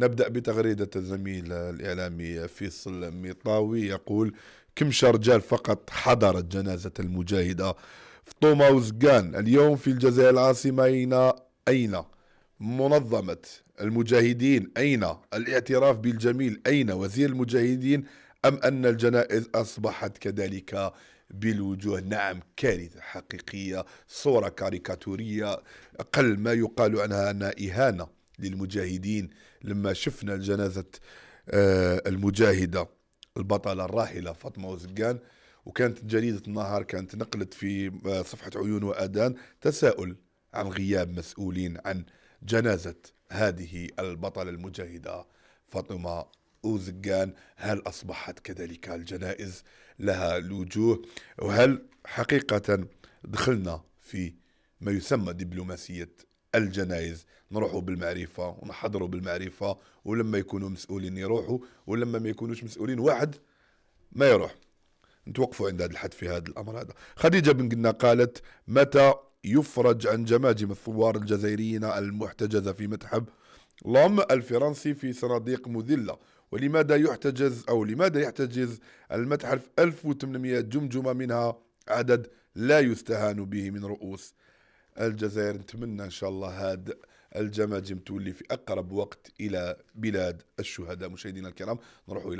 نبدأ بتغريدة الزميل الإعلامي فيصل ميطاوي يقول كمش رجال فقط حضرت جنازة المجاهدة طوما وزقان اليوم في الجزائر العاصمة أين أين منظمة المجاهدين أين الاعتراف بالجميل أين وزير المجاهدين أم أن الجنائز أصبحت كذلك بالوجوه نعم كارثة حقيقية صورة كاريكاتورية أقل ما يقال عنها أنها إهانة للمجاهدين لما شفنا جنازة آه، المجاهدة البطلة الراحلة فاطمة وزقان وكانت جريدة النهار كانت نقلت في آه، صفحة عيون وأذان تساؤل عن غياب مسؤولين عن جنازة هذه البطلة المجاهدة فاطمة وزقان هل أصبحت كذلك الجنائز لها الوجوه وهل حقيقة دخلنا في ما يسمى دبلوماسية الجنايز نروحوا بالمعرفة ونحضروا بالمعرفة ولما يكونوا مسؤولين يروحوا ولما ما يكونوش مسؤولين واحد ما يروح نتوقفوا عند هذا الحد في هذا الأمر هذا خديجة بن قلنا قالت متى يفرج عن جماجم الثوار الجزائريين المحتجزة في متحف لوم الفرنسي في صناديق مذلة ولماذا يحتجز أو لماذا يحتجز المتحف 1800 جمجمة منها عدد لا يستهان به من رؤوس الجزائر نتمنى إن شاء الله هاد الجماجم تولي في أقرب وقت إلى بلاد الشهداء مشاهدينا الكرام نروح إلى